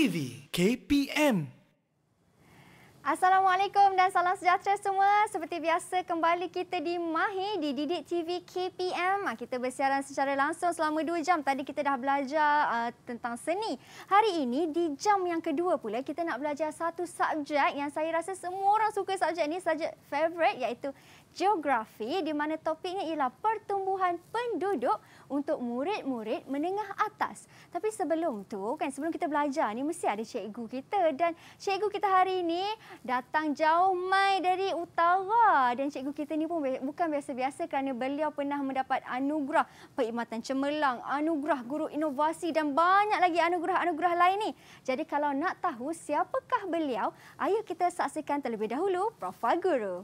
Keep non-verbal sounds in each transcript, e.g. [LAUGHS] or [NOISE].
TV KPM. Assalamualaikum dan salam sejahtera semua. Seperti biasa kembali kita di Mahi di Didik TV KPM. Ah, kita bersiaran secara langsung selama 2 jam. Tadi kita dah belajar uh, tentang seni. Hari ini di jam yang kedua pula kita nak belajar satu subjek yang saya rasa semua orang suka subjek ini subjek favorite iaitu geografi di mana topiknya ialah pertumbuhan penduduk untuk murid-murid menengah atas. Tapi sebelum tu kan sebelum kita belajar ni mesti ada cikgu kita dan cikgu kita hari ini datang jauh mai dari utara dan cikgu kita ni pun bukan biasa-biasa kerana beliau pernah mendapat anugerah perkhidmatan cemerlang, anugerah guru inovasi dan banyak lagi anugerah-anugerah lain ni. Jadi kalau nak tahu siapakah beliau, ayo kita saksikan terlebih dahulu Prof Guru.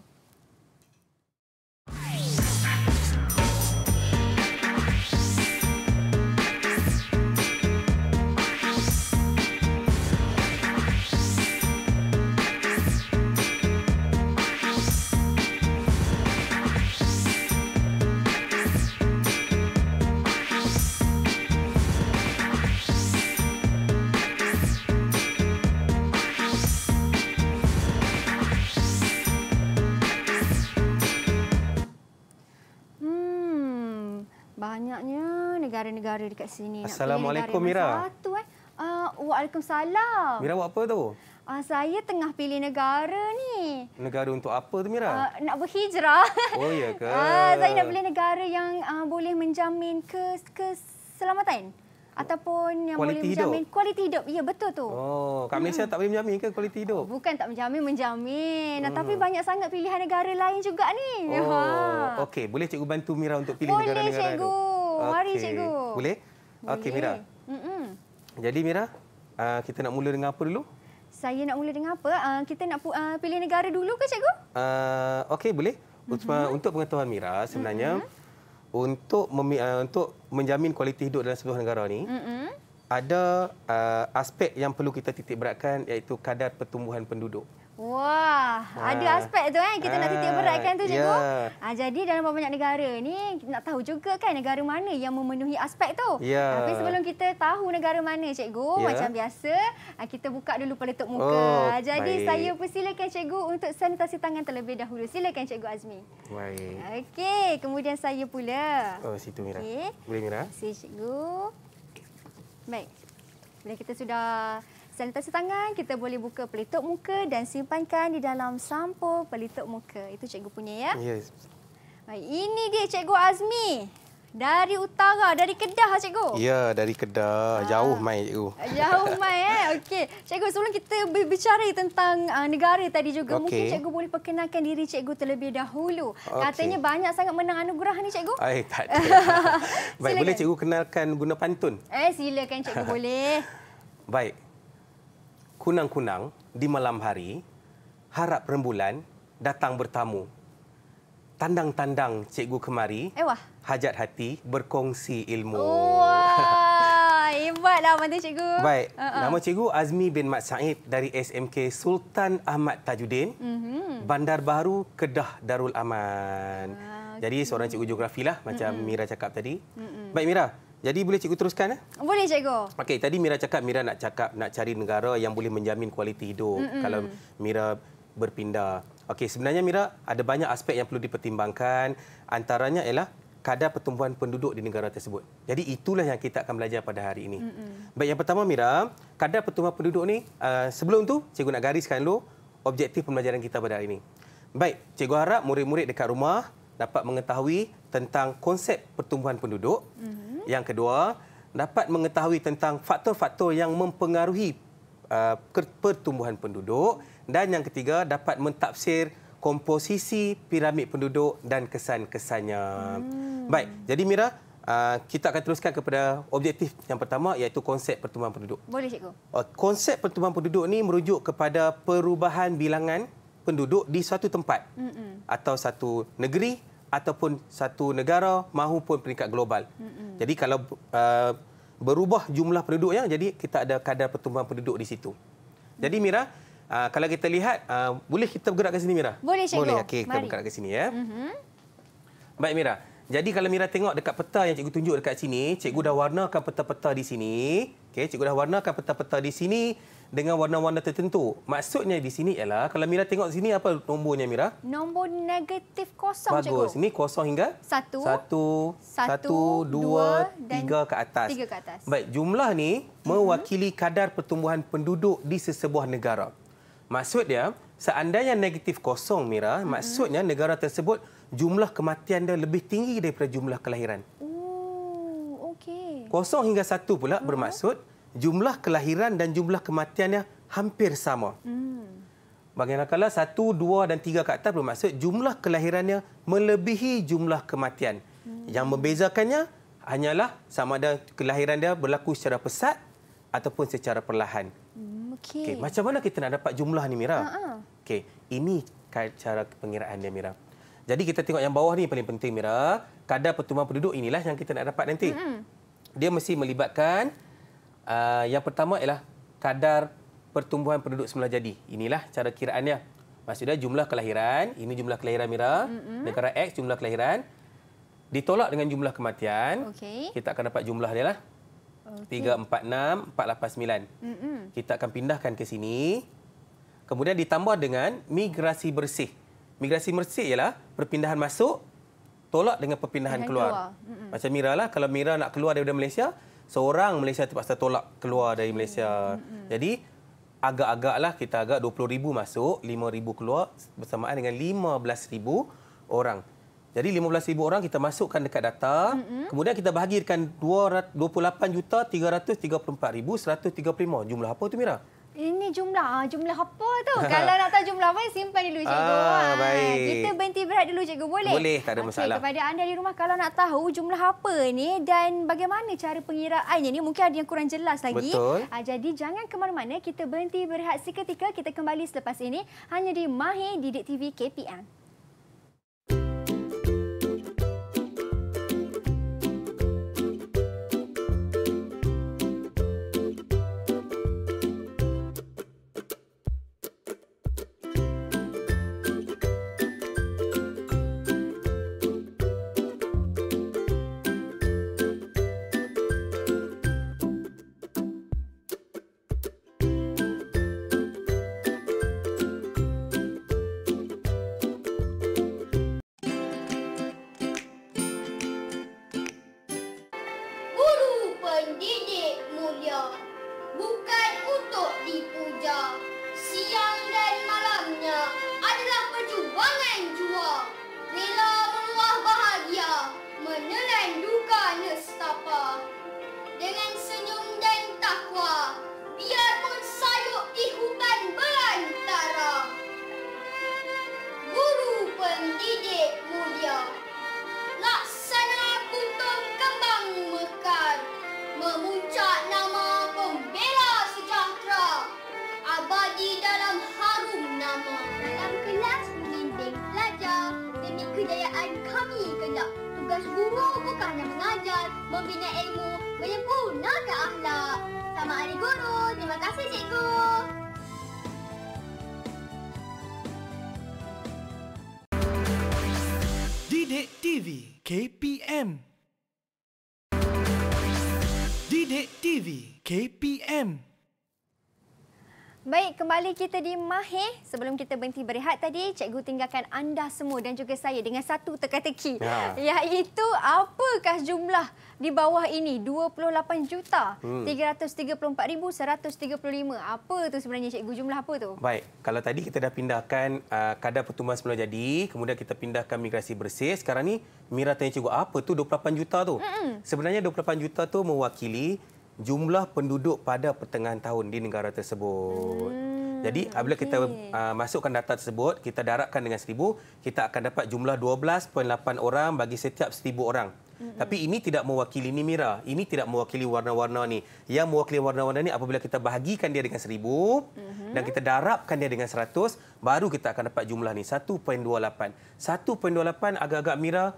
banyaknya negara-negara dekat sini. Assalamualaikum, Mira. Satu, eh. uh, Waalaikumsalam. Mira buat apa tu? Uh, saya tengah pilih negara ni. Negara untuk apa tu, Mira? Uh, nak berhijrah. [LAUGHS] Oh, iya ke? Uh, saya nak pilih negara yang uh, boleh menjamin kes keselamatan ataupun yang kualiti boleh menjamin hidup. kualiti hidup. Ya, betul tu. Oh, kat Malaysia hmm. tak boleh menjamin ke kualiti hidup? Bukan tak menjamin, menjamin. Hmm. Tapi banyak sangat pilihan negara lain juga ni. Oh, ha. okey. Boleh cikgu bantu Mira untuk pilih negara-negara itu? Boleh, cikgu. Okay. Mari, cikgu. Boleh? boleh. Okey, Mira. Mm-mm. Jadi, Mira, uh, kita nak mula dengan apa dulu? Saya nak mula dengan apa? Uh, kita nak uh, pilih negara dulu ke, cikgu? Uh, okey, boleh. Untuk, mm-hmm. untuk pengetahuan Mira, sebenarnya... Mm-hmm untuk mem, uh, eh, untuk menjamin kualiti hidup dalam sebuah negara ni mm-hmm. ada uh, aspek yang perlu kita titik beratkan iaitu kadar pertumbuhan penduduk Wah, ha. ada aspek tu kan kita ha. nak titik beratkan tu cikgu. Yeah. Ya. Ha, jadi dalam banyak negara ni nak tahu juga kan negara mana yang memenuhi aspek tu. Yeah. Tapi sebelum kita tahu negara mana cikgu, yeah. macam biasa ah, kita buka dulu peletup muka. Oh, ah, jadi baik. saya persilakan cikgu untuk sanitasi tangan terlebih dahulu. Silakan cikgu Azmi. Baik. Okey, kemudian saya pula. Oh, situ Mira. Okay. Boleh Mira? Si cikgu. Baik. Bila kita sudah sanitasi tangan, kita boleh buka pelitup muka dan simpankan di dalam sampul pelitup muka. Itu cikgu punya ya. Yes. Ya, ya. Baik, ini dia cikgu Azmi. Dari utara, dari Kedah lah, cikgu. Ya, dari Kedah. Ha. Jauh mai cikgu. Jauh [LAUGHS] mai eh. Okey. Cikgu sebelum kita berbicara tentang uh, negara tadi juga okay. mungkin cikgu boleh perkenalkan diri cikgu terlebih dahulu. Okay. Katanya banyak sangat menang anugerah ni cikgu. Eh, tak ada. [LAUGHS] Baik, boleh cikgu kenalkan guna pantun? Eh, silakan cikgu [LAUGHS] boleh. Baik kunang-kunang di malam hari, harap rembulan datang bertamu. Tandang-tandang cikgu kemari, Ewah. Eh, hajat hati berkongsi ilmu. Wah, hebatlah mantan cikgu. Baik, uh -uh. nama cikgu Azmi bin Mat Said dari SMK Sultan Ahmad Tajuddin, uh mhm. -huh. Bandar Baru, Kedah Darul Aman. Uh, ah, okay. Jadi seorang cikgu geografi lah, macam uh -huh. Mira cakap tadi. Uh -huh. Baik Mira, jadi boleh cikgu teruskan eh? Boleh cikgu. Okey, tadi Mira cakap Mira nak cakap nak cari negara yang boleh menjamin kualiti hidup mm -mm. kalau Mira berpindah. Okey, sebenarnya Mira ada banyak aspek yang perlu dipertimbangkan antaranya ialah kadar pertumbuhan penduduk di negara tersebut. Jadi itulah yang kita akan belajar pada hari ini. Mm -mm. Baik, yang pertama Mira, kadar pertumbuhan penduduk ni uh, sebelum tu cikgu nak gariskan dulu objektif pembelajaran kita pada hari ini. Baik, cikgu harap murid-murid dekat rumah dapat mengetahui tentang konsep pertumbuhan penduduk. Mm-hmm. Yang kedua, dapat mengetahui tentang faktor-faktor yang mempengaruhi uh, pertumbuhan penduduk. Dan yang ketiga, dapat mentafsir komposisi piramid penduduk dan kesan-kesannya. Mm. Baik, jadi Mira, uh, kita akan teruskan kepada objektif yang pertama iaitu konsep pertumbuhan penduduk. Boleh, Cikgu. Uh, konsep pertumbuhan penduduk ini merujuk kepada perubahan bilangan penduduk di suatu tempat Mm-mm. atau satu negeri ataupun satu negara mahupun peringkat global. Mm-mm. Jadi kalau uh, berubah jumlah penduduknya, jadi kita ada kadar pertumbuhan penduduk di situ. Jadi Mira, uh, kalau kita lihat, uh, boleh kita bergerak ke sini Mira? Boleh, Cikgu. Boleh, okay, kita bergerak ke sini. ya. Mm-hmm. Baik Mira, jadi kalau Mira tengok dekat peta yang Cikgu tunjuk dekat sini, Cikgu dah warnakan peta-peta di sini. Okay, Cikgu dah warnakan peta-peta di sini dengan warna-warna tertentu. Maksudnya di sini ialah kalau Mira tengok sini apa nombornya Mira? Nombor negatif kosong Bagus. cikgu. Bagus. Ini kosong hingga? Satu. Satu. Satu. satu dua. dua tiga ke atas. Tiga ke atas. Baik. Jumlah ni mhm. mewakili kadar pertumbuhan penduduk di sesebuah negara. Maksudnya seandainya negatif kosong Mira, mm -hmm. maksudnya negara tersebut jumlah kematian dia lebih tinggi daripada jumlah kelahiran. Ooh, okay. Kosong hingga satu pula mm -hmm. bermaksud jumlah kelahiran dan jumlah kematiannya hampir sama. Hmm. Bagaimanakala satu, dua dan tiga ke atas bermaksud jumlah kelahirannya melebihi jumlah kematian. Hmm. Yang membezakannya hanyalah sama ada kelahiran dia berlaku secara pesat ataupun secara perlahan. Hmm, okay. Okay. Macam mana kita nak dapat jumlah ni Mira? Uh ha, -huh. Ha. okay. Ini cara pengiraan dia Mira. Jadi kita tengok yang bawah ni paling penting Mira. Kadar pertumbuhan penduduk inilah yang kita nak dapat nanti. Hmm. Dia mesti melibatkan Ah, yang pertama ialah kadar pertumbuhan penduduk semula jadi. Inilah cara kiraannya. Maksudnya jumlah kelahiran, ini jumlah kelahiran Mira, mm-hmm. negara X jumlah kelahiran ditolak dengan jumlah kematian. Okay. Kita akan dapat jumlah dia lah. Okay. 346 489. Hmm. Kita akan pindahkan ke sini. Kemudian ditambah dengan migrasi bersih. Migrasi bersih ialah perpindahan masuk tolak dengan perpindahan keluar. keluar. Macam Mira lah kalau Mira nak keluar daripada Malaysia, seorang Malaysia terpaksa tolak keluar dari Malaysia. Mm-hmm. Jadi agak-agaklah kita agak 20,000 masuk, 5,000 keluar bersamaan dengan 15,000 orang. Jadi 15,000 orang kita masukkan dekat data, mm-hmm. kemudian kita bahagikan 28,334,135. Jumlah apa tu Mira? Ini jumlah ah jumlah apa tu? [LAUGHS] Kalau nak tahu jumlah apa simpan dulu cikgu. Ah, ah, baik. Kita berhenti berat dulu cikgu boleh? Boleh, tak ada okay, masalah. Kepada anda di rumah kalau nak tahu jumlah apa ni dan bagaimana cara pengiraannya ni mungkin ada yang kurang jelas lagi. Betul. Ah, jadi jangan ke mana-mana kita berhenti berehat seketika kita kembali selepas ini hanya di Mahi Didik TV KPM. Dek TV KPM Dek TV KPM Baik, kembali kita di Mahir. Sebelum kita berhenti berehat tadi, cikgu tinggalkan anda semua dan juga saya dengan satu teka-teki. Ya. Iaitu apakah jumlah di bawah ini? 28 juta, hmm. 334,135. Apa tu sebenarnya cikgu? Jumlah apa tu? Baik, kalau tadi kita dah pindahkan uh, kadar pertumbuhan semula jadi, kemudian kita pindahkan migrasi bersih. Sekarang ni Mira tanya cikgu, apa tu 28 juta tu? Hmm. Sebenarnya 28 juta tu mewakili jumlah penduduk pada pertengahan tahun di negara tersebut. Hmm. Jadi apabila okay. kita uh, masukkan data tersebut, kita darabkan dengan seribu, kita akan dapat jumlah 12.8 orang bagi setiap seribu orang. Mm-hmm. Tapi ini tidak mewakili ni Mira, ini tidak mewakili warna-warna ni. Yang mewakili warna-warna ni apabila kita bahagikan dia dengan seribu, mm-hmm. dan kita darabkan dia dengan seratus, baru kita akan dapat jumlah ni 1.28. 1.28 agak-agak Mira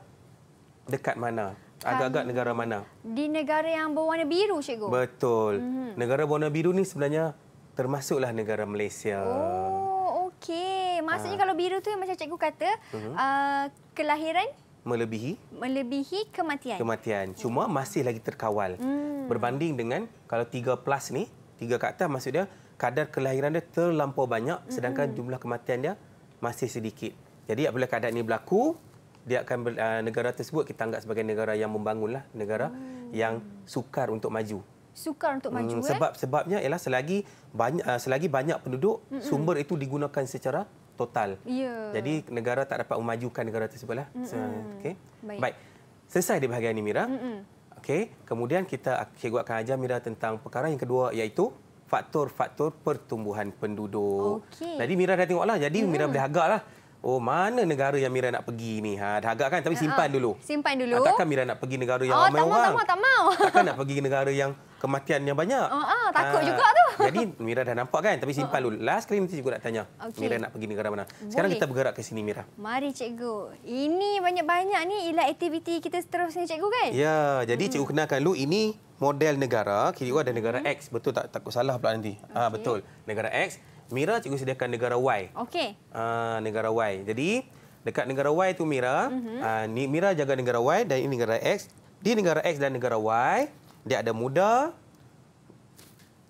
dekat mana? agak-agak negara mana? Di negara yang berwarna biru, Cikgu. Betul. Mm -hmm. Negara berwarna biru ni sebenarnya termasuklah negara Malaysia. Oh, okey. Maksudnya ha. kalau biru tu yang macam Cikgu kata, mm -hmm. uh, kelahiran? Melebihi. Melebihi kematian. Kematian. Cuma mm. masih lagi terkawal. Mm. Berbanding dengan kalau 3 plus ni, 3 kat atas maksudnya kadar kelahiran dia terlampau banyak mhm. sedangkan mm -hmm. jumlah kematian dia masih sedikit. Jadi apabila keadaan ini berlaku, dia akan uh, negara tersebut kita anggap sebagai negara yang membangunlah negara hmm. yang sukar untuk maju sukar untuk maju hmm, eh? sebab eh? sebabnya ialah selagi banyak uh, selagi banyak penduduk Mm-mm. Hmm. sumber itu digunakan secara total yeah. jadi negara tak dapat memajukan negara tersebutlah hmm, hmm. okey baik. baik selesai di bahagian ini Mira Okay kemudian kita cikgu akan ajar Mira tentang perkara yang kedua iaitu faktor-faktor pertumbuhan penduduk. Okay. Jadi Mira dah tengoklah. Jadi hmm. Mira boleh agaklah. Oh, mana negara yang Mira nak pergi ni? Ha, dah agak kan? Tapi ha, simpan ha. dulu. Simpan dulu. Ha, takkan Mira nak pergi negara yang oh, ramai tak orang? Tak mau, tak mau. Takkan nak pergi negara yang kematian yang banyak? Oh, oh, takut ha, juga tu. [LAUGHS] Jadi, Mira dah nampak kan? Tapi simpan oh, oh. dulu. Last kali nanti cikgu nak tanya. Okay. Mira nak pergi negara mana? Sekarang Boleh. kita bergerak ke sini, Mira. Mari, cikgu. Ini banyak-banyak ni ialah aktiviti kita seterusnya, cikgu kan? Ya, jadi hmm. cikgu kenalkan dulu ini model negara. Kira-kira ada negara hmm. X. Betul tak? Takut salah pula nanti. Ah, okay. Ha, betul. Negara X. Mira cikgu sediakan negara Y. Okey. Uh, negara Y. Jadi dekat negara Y tu Mira, uh -huh. uh, Mira jaga negara Y dan ini negara X. Di negara X dan negara Y, dia ada muda,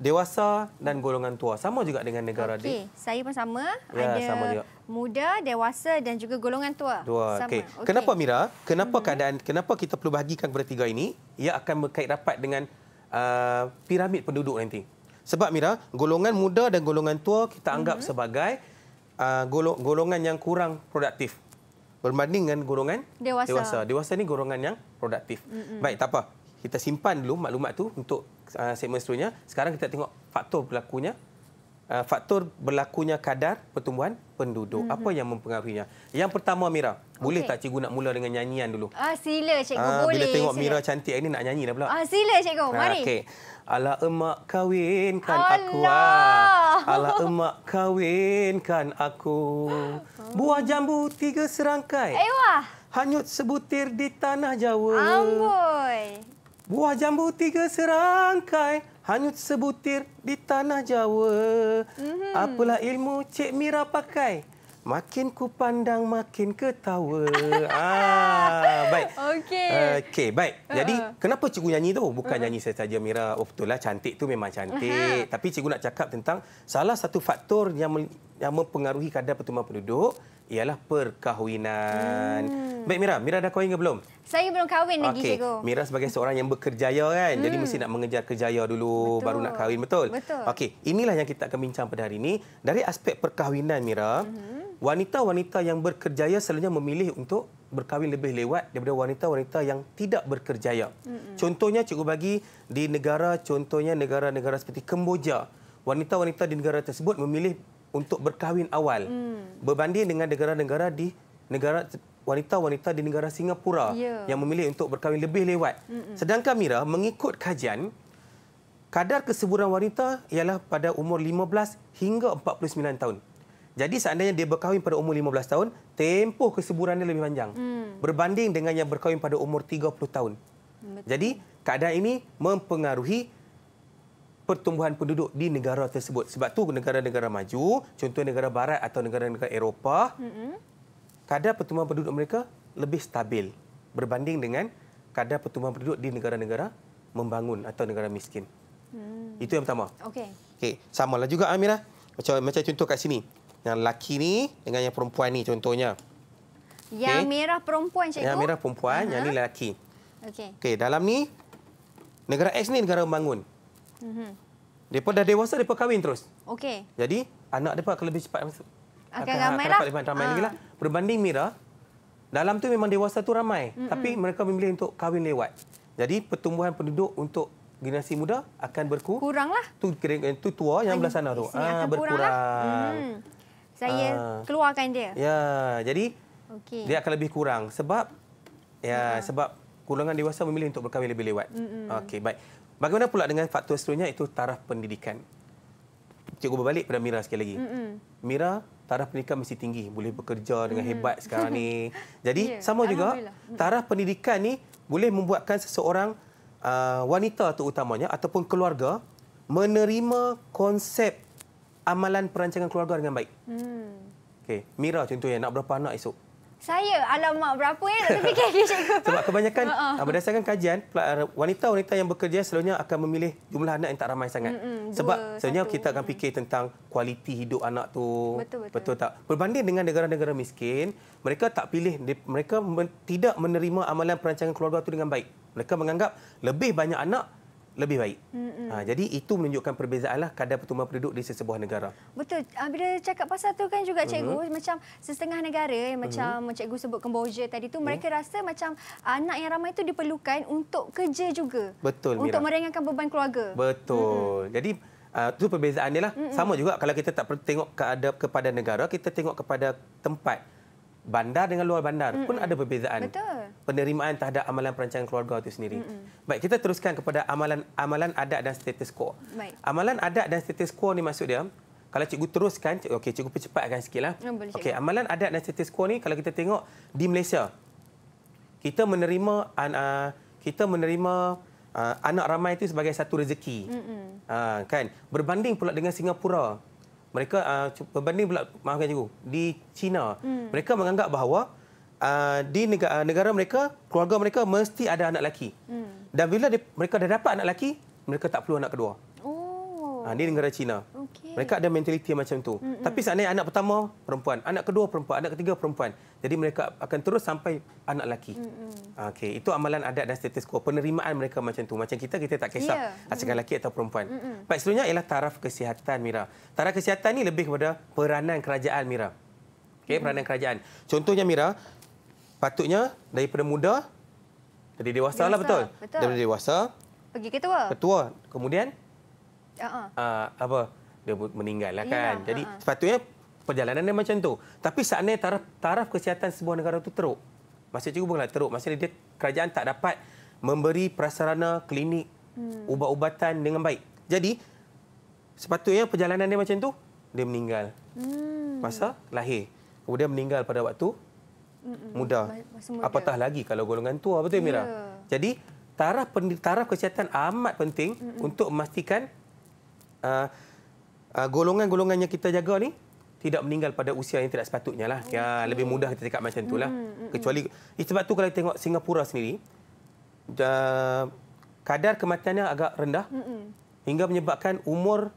dewasa dan golongan tua. Sama juga dengan negara okay. D. Okey, saya pun sama. Ya, ada sama juga. muda, dewasa dan juga golongan tua. Dua. Okey. Okay. Kenapa Mira? Kenapa uh mhm. -huh. keadaan kenapa kita perlu bahagikan kepada tiga ini? Ia akan berkait rapat dengan uh, piramid penduduk nanti. Sebab Mira, golongan muda dan golongan tua kita anggap mm -hmm. sebagai uh, golongan yang kurang produktif. Berbanding dengan golongan dewasa. Dewasa, dewasa ni golongan yang produktif. Mm -hmm. Baik, tak apa. Kita simpan dulu maklumat tu untuk uh, segmen seterusnya. Sekarang kita tengok faktor berlakunya Ah, faktor berlakunya kadar pertumbuhan penduduk. Mm-hmm. Apa yang mempengaruhinya? Yang pertama Mira, okay. boleh tak cikgu nak mula dengan nyanyian dulu? Ah sila cikgu ah, boleh. Bila tengok sila. Mira cantik ini nak nyanyi dah pula. Ah sila cikgu, ah, mari. Ah, Okey. Ala emak kawinkan Allah. aku. Ah. Ala [LAUGHS] emak kawinkan aku. Buah jambu tiga serangkai. Ewah. Eh, Hanyut sebutir di tanah Jawa. Amboi. Buah jambu tiga serangkai. Hanya sebutir di tanah Jawa. Mhm. Apalah ilmu Cik Mira pakai? Makin ku pandang makin ketawa. [LAUGHS] ah, baik. Okey. Okey, baik. Jadi uh -huh. kenapa cikgu nyanyi tu? Bukan uh -huh. nyanyi saya saja Mira. Oh betul lah cantik tu memang cantik. Uh -huh. Tapi cikgu nak cakap tentang salah satu faktor yang yang mempengaruhi kadar pertumbuhan penduduk ialah perkahwinan. Hmm. Baik Mira, Mira dah kahwin ke belum? Saya belum kahwin lagi okay. cikgu. Mira sebagai seorang yang berkerjaya kan. Hmm. Jadi mesti nak mengejar kerjaya dulu betul. baru nak kahwin betul. betul. Okey, inilah yang kita akan bincang pada hari ini dari aspek perkahwinan Mira. Uh hmm. -huh wanita-wanita yang berkerjaya selalunya memilih untuk berkahwin lebih lewat daripada wanita-wanita yang tidak berkerjaya. Mm-hmm. Contohnya cikgu bagi di negara contohnya negara-negara seperti Kemboja, wanita-wanita di negara tersebut memilih untuk berkahwin awal mm. berbanding dengan negara-negara di negara wanita-wanita di negara Singapura yeah. yang memilih untuk berkahwin lebih lewat. Mm-hmm. Sedangkan Mira mengikut kajian kadar kesuburan wanita ialah pada umur 15 hingga 49 tahun. Jadi seandainya dia berkahwin pada umur 15 tahun, tempoh kesuburannya lebih panjang. Hmm. Berbanding dengan yang berkahwin pada umur 30 tahun. Betul. Jadi keadaan ini mempengaruhi pertumbuhan penduduk di negara tersebut. Sebab tu negara-negara maju, contoh negara barat atau negara-negara Eropah, hmm. kadar pertumbuhan penduduk mereka lebih stabil berbanding dengan kadar pertumbuhan penduduk di negara-negara membangun atau negara miskin. Hmm. Itu yang pertama. Okey. Okey, samalah juga Amira. Macam macam contoh kat sini yang lelaki ni dengan yang perempuan ni contohnya. Yang okay. merah perempuan cikgu. Yang merah perempuan, uh -huh. yang ni lelaki. Okey. Okey, dalam ni negara X ni negara membangun. Mhm. Uh -huh. dah dewasa depa kahwin terus. Okey. Jadi anak depa akan lebih cepat masuk. Akan, akan ramailah. Akan dapat lah. ramai uh. lah Berbanding merah, dalam tu memang dewasa tu ramai, uh -huh. tapi mereka memilih untuk kahwin lewat. Jadi pertumbuhan penduduk untuk generasi muda akan berkurang. Kuranglah. Tu, tu tua yang belah sana tu. Ah lah. berkurang. Lah. Hmm saya uh, keluarkan dia. Ya, jadi okay. dia akan lebih kurang sebab ya, ya. sebab golongan dewasa memilih untuk berkahwin lebih lewat. Mm-hmm. Okey, baik. Bagaimana pula dengan faktor seterusnya itu taraf pendidikan? Cikgu berbalik pada Mira sekali lagi. Mm-hmm. Mira taraf pendidikan mesti tinggi, boleh bekerja dengan mm-hmm. hebat sekarang ni. [LAUGHS] Jadi yeah. sama juga taraf pendidikan ni boleh membuatkan seseorang uh, wanita terutamanya ataupun keluarga menerima konsep amalan perancangan keluarga dengan baik. Hmm. Okay. Mira contohnya, nak berapa anak esok? Saya? Alamak, berapa yang nak fikir lagi [LAUGHS] cikgu? Sebab kebanyakan, [LAUGHS] uh -uh. berdasarkan kajian, ah, wanita-wanita yang bekerja selalunya akan memilih jumlah anak yang tak ramai sangat. Mm -mm, Sebab dua, selalunya satu. kita akan fikir tentang kualiti hidup anak tu betul, betul. betul tak? Berbanding dengan negara-negara miskin, mereka tak pilih, mereka tidak menerima amalan perancangan keluarga itu dengan baik. Mereka menganggap lebih banyak anak, lebih baik. Ha, jadi itu menunjukkan perbezaanlah kadar pertumbuhan penduduk di sesebuah negara. Betul. Ah, bila cakap pasal tu kan juga cikgu uh mm-hmm. -huh. macam setengah negara yang mm-hmm. macam uh -huh. cikgu sebut Kemboja tadi tu mm-hmm. mereka uh -huh. rasa macam anak yang ramai itu diperlukan untuk kerja juga. Betul. Untuk Mira. meringankan beban keluarga. Betul. Uh -huh. Jadi itu ah, uh, perbezaannya lah. Uh -huh. Sama juga kalau kita tak tengok ke kepada negara, kita tengok kepada tempat bandar dengan luar bandar mm -mm. pun ada perbezaan Betul. penerimaan terhadap amalan perancangan keluarga itu sendiri. Mm -mm. Baik, kita teruskan kepada amalan amalan adat dan status quo. Baik. Amalan adat dan status quo ni maksud dia, kalau cikgu teruskan, cik, okey cikgu percepatkan sikitlah. Oh, okey, amalan adat dan status quo ni kalau kita tengok di Malaysia kita menerima uh, kita menerima uh, anak ramai itu sebagai satu rezeki. Mm -mm. Uh, kan? Berbanding pula dengan Singapura mereka uh, berbanding pula maafkan cikgu di China hmm. mereka menganggap bahawa uh, di negara, ah, negara mereka keluarga mereka mesti ada anak lelaki hmm. dan bila di, mereka dah dapat anak lelaki mereka tak perlu anak kedua hmm. Ha, ah, di negara Cina. Okay. Mereka ada mentaliti macam tu. Mm -mm. Tapi sebenarnya anak pertama perempuan, anak kedua perempuan, anak ketiga perempuan. Jadi mereka akan terus sampai anak lelaki. Mm -mm. Okay. Itu amalan adat dan status quo. Penerimaan mereka macam tu. Macam kita, kita tak kisah yeah. asalkan lelaki atau perempuan. Mm -mm. Sebenarnya ialah taraf kesihatan, Mira. Taraf kesihatan ni lebih kepada peranan kerajaan, Mira. Okay, mm. Peranan kerajaan. Contohnya, Mira, patutnya daripada muda, dari dewasa, dewasa lah betul. betul. Daripada dewasa. Pergi ketua. Ketua. Kemudian? uh, apa dia meninggal lah kan. Yeah. Jadi uh-huh. sepatutnya perjalanan dia macam tu. Tapi saatnya taraf taraf kesihatan sebuah negara tu teruk. Masih cukup bukanlah teruk. masih dia kerajaan tak dapat memberi prasarana klinik hmm. ubat-ubatan dengan baik. Jadi sepatutnya perjalanan dia macam tu dia meninggal. Hmm. Masa lahir. Kemudian meninggal pada waktu muda. muda. Apatah lagi kalau golongan tua betul yeah. Mira. Jadi taraf taraf kesihatan amat penting Mm-mm. untuk memastikan uh, uh, golongan-golongan yang kita jaga ni tidak meninggal pada usia yang tidak sepatutnya lah. Ya, lebih mudah kita cakap macam itulah. Mm-hmm. Mm. Kecuali eh, sebab tu kalau tengok Singapura sendiri uh, kadar kematiannya agak rendah. Mm-hmm. Hingga menyebabkan umur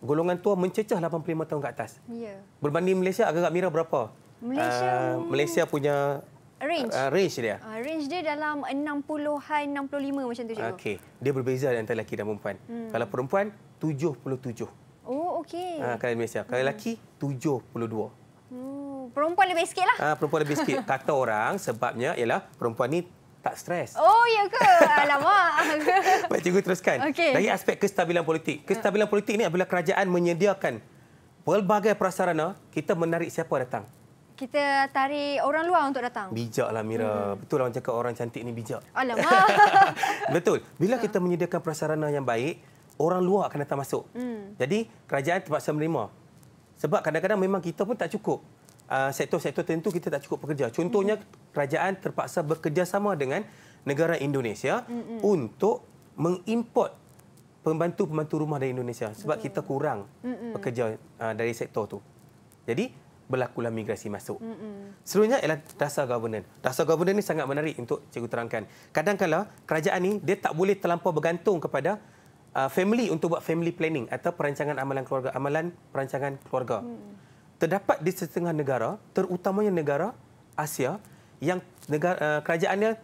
golongan tua mencecah 85 tahun ke atas. Yeah. Berbanding Malaysia agak-agak mira berapa? Malaysia uh, Malaysia punya range uh, range dia. Uh, range dia dalam 60-an 65 macam tu cikgu. Okey. Dia berbeza antara lelaki dan perempuan. Mm. Kalau perempuan 77. Oh, okey. Ha, kalau Malaysia. Kalau hmm. lelaki, 72. Hmm, perempuan lebih sikit lah. Ha, perempuan lebih sikit. Kata orang sebabnya ialah perempuan ni tak stres. Oh, ya ke? Alamak. [LAUGHS] Baik, cikgu teruskan. Okay. Dari aspek kestabilan politik. Kestabilan politik ni apabila kerajaan menyediakan pelbagai prasarana, kita menarik siapa datang? Kita tarik orang luar untuk datang. Bijaklah, Mira. Hmm. Betul lah orang cakap orang cantik ni bijak. Alamak. [LAUGHS] Betul. Bila ha. kita menyediakan prasarana yang baik, orang luar akan datang masuk. Hmm. Jadi kerajaan terpaksa menerima. Sebab kadang-kadang memang kita pun tak cukup. Ah, sektor-sektor tertentu kita tak cukup pekerja. Contohnya hmm. kerajaan terpaksa bekerjasama dengan negara Indonesia hmm, hmm. untuk mengimport pembantu-pembantu rumah dari Indonesia. Sebab Betul. kita kurang hmm, pekerja ah, dari sektor tu. Jadi berlakulah migrasi masuk. Mm -mm. Selanjutnya ialah dasar governance. Dasar governance ini sangat menarik untuk cikgu terangkan. Kadang-kadang kerajaan ini, dia tak boleh terlampau bergantung kepada uh, family untuk buat family planning atau perancangan amalan keluarga, amalan perancangan keluarga. Hmm. Terdapat di setengah negara, terutamanya negara Asia yang negara, uh, kerajaannya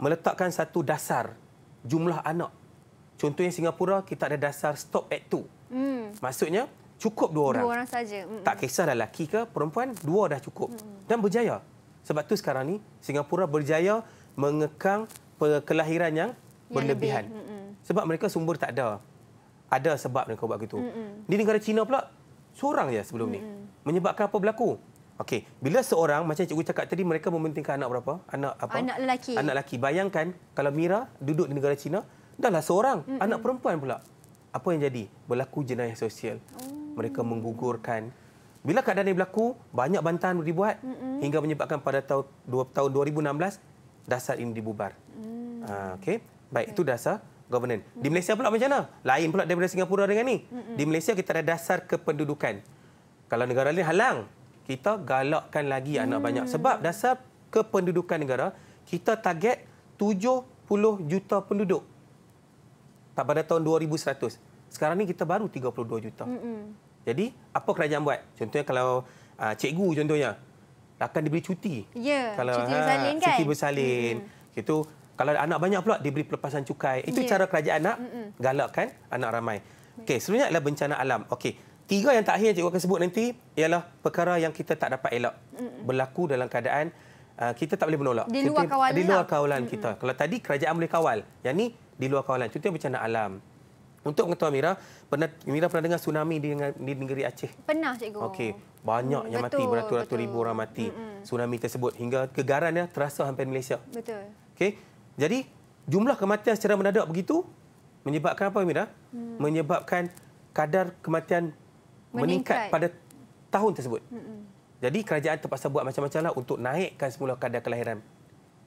meletakkan satu dasar jumlah anak. Contohnya Singapura kita ada dasar stop at two. Hmm. Maksudnya cukup dua orang. Dua orang saja. Hmm. Tak kisahlah laki ke perempuan, dua dah cukup. Hmm. Dan berjaya. Sebab tu sekarang ni Singapura berjaya mengekang kelahiran yang, yang berlebihan. Lebih. Hmm. Sebab mereka sumber tak ada. Ada sebab mereka buat begitu. Mm-hmm. Di negara China pula, seorang je sebelum mm-hmm. ni. Menyebabkan apa berlaku? Okey, bila seorang macam cikgu cakap tadi mereka mementingkan anak berapa? Anak apa? Anak lelaki. Anak lelaki. Bayangkan kalau Mira duduk di negara Cina, dahlah seorang, Mm-mm. anak perempuan pula. Apa yang jadi? Berlaku jenayah sosial. Oh. Mereka menggugurkan. Bila keadaan ini berlaku, banyak bantahan dibuat Mm-mm. hingga menyebabkan pada tahun tahun 2016 dasar ini dibubar. Mm. Uh, okey. Baik, okay. itu dasar governance. Mm. Di Malaysia pula macam mana? Lain pula daripada Singapura dengan ni. Mm-mm. Di Malaysia kita ada dasar kependudukan. Kalau negara lain halang, kita galakkan lagi mm. anak hmm. banyak. Sebab dasar kependudukan negara, kita target 70 juta penduduk. Tak pada tahun 2100. Sekarang ni kita baru 32 juta. Mm-mm. Jadi, apa kerajaan buat? Contohnya kalau uh, cikgu contohnya, akan diberi cuti. Ya, yeah, cuti ah, bersalin ha, kan? Cuti bersalin. Mm. Itu kalau anak banyak pula, diberi pelepasan cukai. Itu yeah. cara kerajaan nak galakkan anak ramai. Okey, selanjutnya adalah bencana alam. Okey, tiga yang terakhir yang cikgu akan sebut nanti ialah perkara yang kita tak dapat elak. Mm-mm. Berlaku dalam keadaan uh, kita tak boleh menolak. Di luar kawalan. Di luar lah. kawalan lah. kita. Mm-mm. Kalau tadi kerajaan boleh kawal, yang ni di luar kawalan. Contohnya bencana alam. Untuk mengetahui Mira, pernah, Mira pernah dengar tsunami di, di negeri Aceh? Pernah, cikgu. Okey. Banyak mm, yang betul, mati, beratus-ratus ribu orang mati. Mm-mm. Tsunami tersebut hingga kegarannya terasa hampir Malaysia. Betul. Okey. Jadi jumlah kematian secara mendadak begitu menyebabkan apa Amira? Hmm. Menyebabkan kadar kematian meningkat, meningkat pada tahun tersebut. Hmm. Jadi kerajaan terpaksa buat macam-macam lah untuk naikkan semula kadar kelahiran.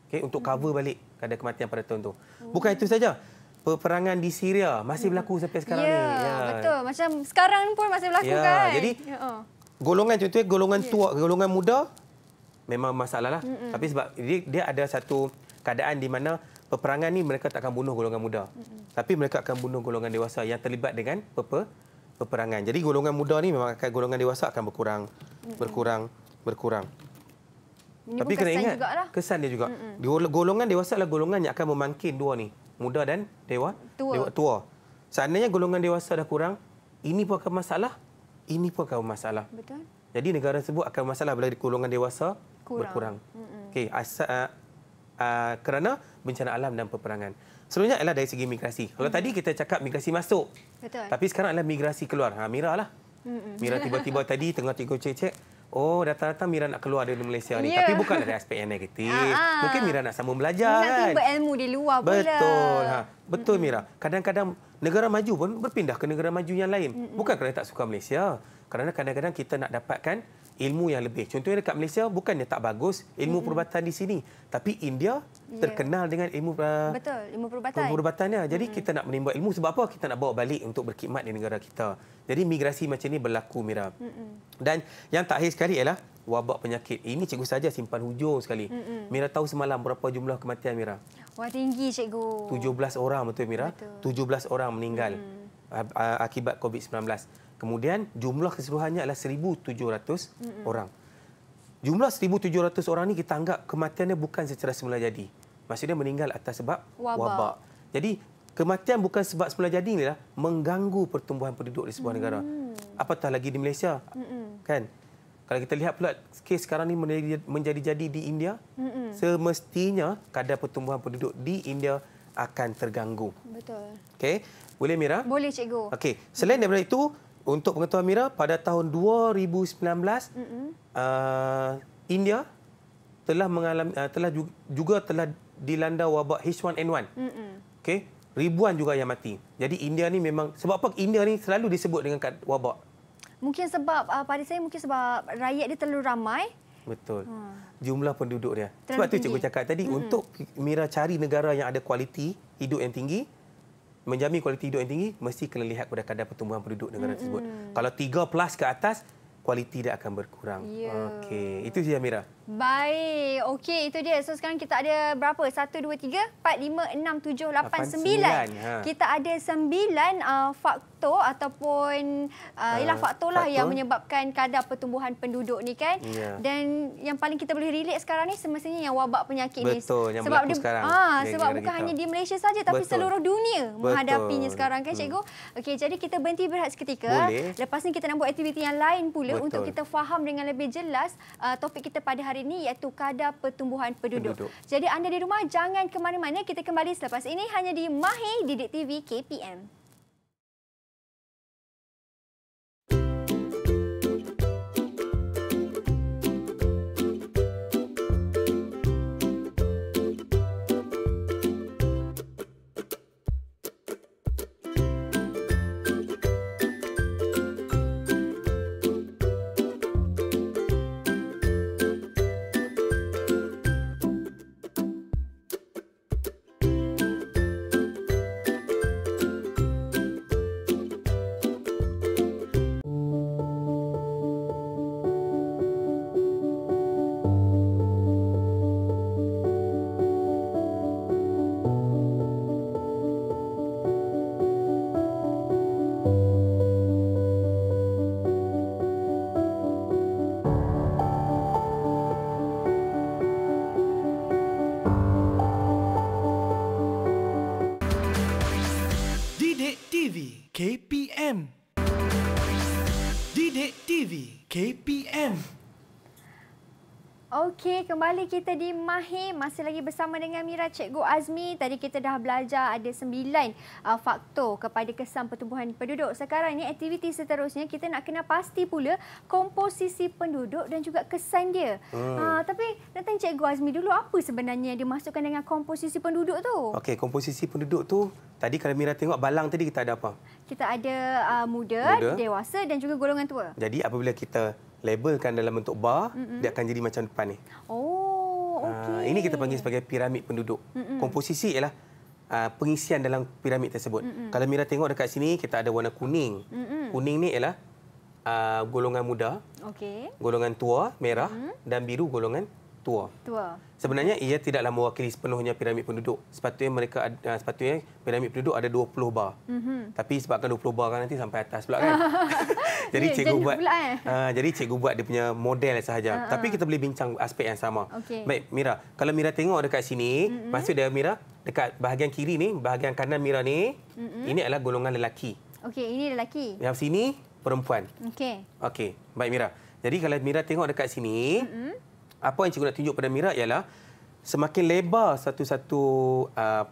Okay, untuk hmm. cover balik kadar kematian pada tahun tu. Oh. Bukan itu saja. Peperangan di Syria masih hmm. berlaku sampai sekarang ya, ni. Ya, betul. Macam sekarang pun masih berlaku ya, kan. Jadi, ya, oh. golongan contohnya, golongan tua, golongan muda, memang masalah lah. Mm -mm. Tapi sebab dia, dia ada satu keadaan di mana peperangan ni mereka tak akan bunuh golongan muda. Tapi mereka akan bunuh golongan dewasa yang terlibat dengan pepe peperangan. Jadi golongan muda ni memang akan golongan dewasa akan berkurang, berkurang, berkurang. Ini Tapi kena ingat jugalah. kesan dia juga. Mm-mm. Golongan dewasa adalah golongan yang akan memangkin dua ni, muda dan dewa, tua. dewa tua. Seandainya golongan dewasa dah kurang, ini pun akan masalah, ini pun akan masalah. Betul. Jadi negara tersebut akan masalah bila golongan dewasa kurang. berkurang. Okey, asal uh, uh, kerana bencana alam dan peperangan. Sebenarnya adalah dari segi migrasi. Kalau hmm. tadi kita cakap migrasi masuk, Betul. tapi sekarang adalah migrasi keluar. Ha, Mira lah. Mira [LAUGHS] tiba-tiba tadi tengah tiga cek-cek. Oh, datang-datang Mira nak keluar dari Malaysia ni. Yeah. Tapi bukan dari aspek yang negatif. Ha-ha. Ah. Mungkin Mira nak sambung belajar Mira kan. Nak ilmu di luar Betul. Ha. Betul, mm Mira. Kadang-kadang negara maju pun berpindah ke negara maju yang lain. mm Bukan kerana tak suka Malaysia. Kerana kadang-kadang kita nak dapatkan ilmu yang lebih. Contohnya dekat Malaysia bukannya tak bagus ilmu mm-hmm. perubatan di sini, tapi India yeah. terkenal dengan ilmu uh, Betul, ilmu perubatan. Perubatannya. Jadi mm-hmm. kita nak menimba ilmu sebab apa? Kita nak bawa balik untuk berkhidmat di negara kita. Jadi migrasi macam ni berlaku Mira. Mm-hmm. Dan yang tak akhir sekali ialah wabak penyakit. Ini cikgu saja simpan hujung sekali. Mm-hmm. Mira tahu semalam berapa jumlah kematian Mira? Wah tinggi cikgu. 17 orang betul Mira. Betul. 17 orang meninggal mm. akibat COVID-19. Kemudian jumlah keseluruhannya adalah 1,700 mm -hmm. orang. Jumlah 1,700 orang ini kita anggap kematiannya bukan secara semula jadi. Maksudnya meninggal atas sebab wabak. wabak. Jadi kematian bukan sebab semula jadi ini lah, mengganggu pertumbuhan penduduk di sebuah mm negara. Apatah lagi di Malaysia. Mm -hmm. kan? Kalau kita lihat pula kes sekarang ini menjadi-jadi di India, mm -hmm. semestinya kadar pertumbuhan penduduk di India akan terganggu. Betul. Okay? Boleh, Mira? Boleh, Cikgu. Okay. Selain daripada itu, untuk pengetahuan Mira pada tahun 2019 mm-hmm. uh, India telah mengalami uh, telah juga, juga telah dilanda wabak H1N1. Mm-hmm. Okey, ribuan juga yang mati. Jadi India ni memang sebab apa India ni selalu disebut dengan kat wabak? Mungkin sebab uh, pada saya mungkin sebab rakyat dia terlalu ramai. Betul. Hmm. Jumlah penduduk dia. Terlalu sebab tinggi. tu cikgu cakap tadi mm-hmm. untuk Mira cari negara yang ada kualiti hidup yang tinggi menjamin kualiti hidup yang tinggi mesti kena lihat kepada kadar pertumbuhan penduduk negara tersebut. Mm-hmm. Kalau 3 plus ke atas kualiti dia akan berkurang. Yeah. Okey, itu saja Mira. Baik, okey itu dia. So sekarang kita ada berapa? Satu, dua, tiga, empat, lima, enam, tujuh, lapan, sembilan. Ha. Kita ada sembilan uh, faktor ataupun uh, ah, ialah faktorlah faktor. yang menyebabkan kadar pertumbuhan penduduk ni kan. Yeah. Dan yang paling kita boleh relate sekarang ni semestinya yang wabak penyakit ni. Betul, yang sebab dia, sekarang. Ha, ah, sebab bukan hanya di Malaysia saja tapi Betul. seluruh dunia Betul. menghadapinya sekarang kan hmm. cikgu. Hmm. Okey, jadi kita berhenti berehat seketika. Boleh. Lepas ni kita nak buat aktiviti yang lain pula Betul. untuk kita faham dengan lebih jelas uh, topik kita pada hari hari ini iaitu kadar pertumbuhan penduduk. penduduk. Jadi anda di rumah jangan ke mana-mana. Kita kembali selepas ini hanya di Mahi Didik TV KPM. kembali kita di Mahi masih lagi bersama dengan Mira Cikgu Azmi. Tadi kita dah belajar ada sembilan uh, faktor kepada kesan pertumbuhan penduduk. Sekarang ni aktiviti seterusnya kita nak kena pasti pula komposisi penduduk dan juga kesan dia. Hmm. Uh, tapi datang Cikgu Azmi dulu apa sebenarnya yang dimasukkan dengan komposisi penduduk tu? Okey, komposisi penduduk tu tadi kalau Mira tengok balang tadi kita ada apa? Kita ada uh, muda, muda, dewasa dan juga golongan tua. Jadi apabila kita labelkan dalam bentuk bar, Mm-mm. dia akan jadi macam depan ni. Oh, ah, okay. Uh, ini kita panggil sebagai piramid penduduk. Mm-mm. Komposisi ialah uh, pengisian dalam piramid tersebut. Mm-mm. Kalau Mira tengok dekat sini, kita ada warna kuning. Mm-mm. Kuning ni ialah uh, golongan muda. Okey. Golongan tua, merah mm-hmm. dan biru golongan tua. Tua. Sebenarnya ia tidaklah mewakili sepenuhnya piramid penduduk. Sepatutnya mereka uh, sepatutnya piramid penduduk ada 20 bar. Mm -hmm. Tapi sebabkan 20 bar kan nanti sampai atas pula kan. [LAUGHS] jadi yeah, cikgu buat pula, eh? uh, jadi cikgu buat dia punya model sahaja. Uh ah, -huh. Tapi kita boleh bincang aspek yang sama. Okay. Baik Mira, kalau Mira tengok dekat sini, mm -hmm. maksud dia Mira dekat bahagian kiri ni, bahagian kanan Mira ni, mm -hmm. ini adalah golongan lelaki. Okey, ini lelaki. Yang sini perempuan. Okey. Okey, baik Mira. Jadi kalau Mira tengok dekat sini, mm -hmm apa yang cikgu nak tunjuk pada Mira ialah semakin lebar satu-satu uh,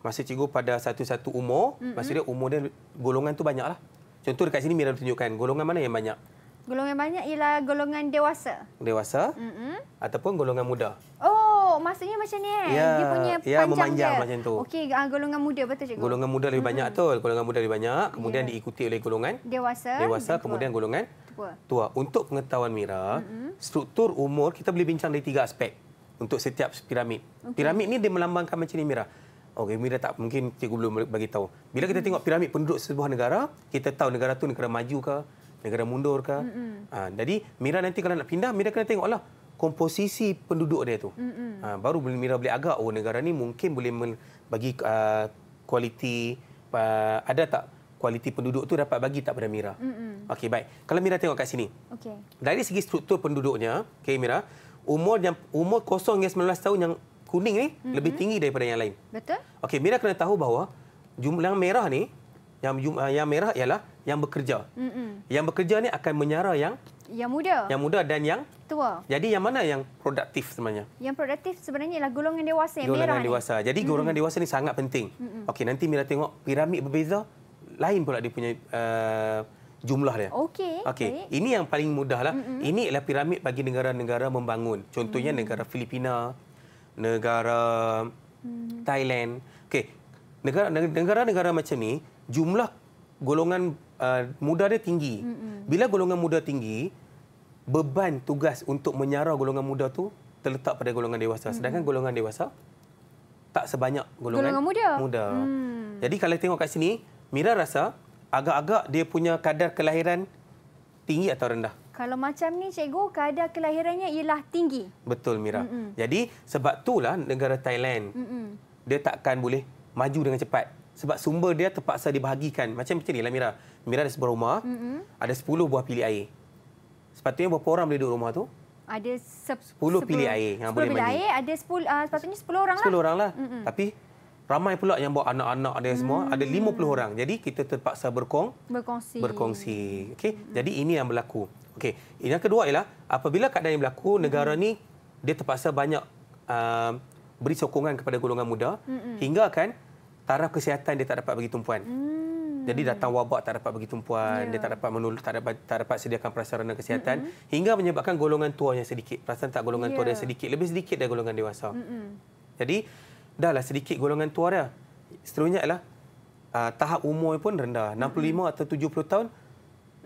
masa cikgu pada satu-satu umur, mm-hmm. maksudnya umur dia golongan tu banyaklah. Contoh dekat sini Mira tunjukkan golongan mana yang banyak? Golongan banyak ialah golongan dewasa. Dewasa? Mm-hmm. Ataupun golongan muda. Oh, Oh, maksudnya macam ni eh. Ya, dia punya ya, memanjang dia. macam tu. Okey, ah, golongan muda betul cikgu. Golongan muda lebih banyak hmm. betul. Golongan muda lebih banyak, kemudian yeah. diikuti oleh golongan dewasa. Dewasa dan kemudian tua. golongan tua. Tua. Untuk pengetahuan Mira, hmm. struktur umur kita boleh bincang dari tiga aspek untuk setiap piramid. Okay. Piramid ni dia melambangkan macam ni Mira. Okey, Mira tak mungkin cikgu belum bagi tahu. Bila kita hmm. tengok piramid penduduk sebuah negara, kita tahu negara tu negara maju ke, negara mundur ke. Hmm. Ha, jadi Mira nanti kalau nak pindah, Mira kena tengoklah komposisi penduduk dia tu. Ha, baru bila Mira boleh agak oh negara ni mungkin boleh bagi uh, kualiti uh, ada tak kualiti penduduk tu dapat bagi tak pada Mira. Okey baik. Kalau Mira tengok kat sini. Okey. Dari segi struktur penduduknya, okey Mira, umur yang umur kosong yang 19 tahun yang kuning ni Mm-mm. lebih tinggi daripada yang lain. Betul? Okey, Mira kena tahu bahawa jumlah yang merah ni yang yang merah ialah yang bekerja. Mm-mm. Yang bekerja ni akan menyara yang yang muda. Yang muda dan yang tua. Jadi yang mana yang produktif sebenarnya? Yang produktif sebenarnya ialah golongan dewasa yang golongan merah. Golongan dewasa. Ni. Jadi golongan dewasa ni sangat penting. Mm-mm. Okey, nanti Mira tengok piramid berbeza, lain pula dia punya uh, jumlah dia. Okey. Okey, ini yang paling mudahlah. Mm-mm. Ini ialah piramid bagi negara-negara membangun. Contohnya mm. negara Filipina, negara mm. Thailand. Okey. Negara-negara negara macam ni jumlah golongan Uh, muda dia tinggi. Mm-hmm. Bila golongan muda tinggi, beban tugas untuk menyara golongan muda tu terletak pada golongan dewasa. mm Sedangkan golongan dewasa tak sebanyak golongan, golongan muda. muda. Mm. Jadi kalau tengok kat sini, Mira rasa agak-agak dia punya kadar kelahiran tinggi atau rendah. Kalau macam ni cikgu, kadar kelahirannya ialah tinggi. Betul Mira. Mm-hmm. Jadi sebab itulah negara Thailand. Mm-hmm. Dia takkan boleh maju dengan cepat sebab sumber dia terpaksa dibahagikan. Macam macam ni lah Mira. Mira ada sebuah rumah, mm-hmm. ada sepuluh buah pilih air. Sepatutnya berapa orang boleh duduk rumah tu? Ada sep- 10, yang pilih air 10 pilih air, ada 10, uh, ah, sepatutnya sepuluh orang lah. sepuluh orang lah. Mm-hmm. Tapi ramai pula yang bawa anak-anak mm. ada semua, mm-hmm. ada 50 orang. Jadi kita terpaksa berkong, berkongsi. berkongsi. Okay? Mm-hmm. Jadi ini yang berlaku. Okay. Yang kedua ialah apabila keadaan yang berlaku, mm-hmm. negara ni dia terpaksa banyak uh, beri sokongan kepada golongan muda mm-hmm. hingga kan taraf kesihatan dia tak dapat bagi tumpuan. Hmm. Jadi datang wabak tak dapat bagi tumpuan, yeah. dia tak ya. dapat menul tak dapat tak dapat sediakan prasarana kesihatan mm-hmm. hingga menyebabkan golongan tua yang sedikit. Perasan tak golongan yeah. tua yang sedikit, lebih sedikit dari golongan dewasa. Mm-hmm. Jadi dahlah sedikit golongan tua dia. Seterusnya ialah uh, tahap umur pun rendah, 65 mm-hmm. atau 70 tahun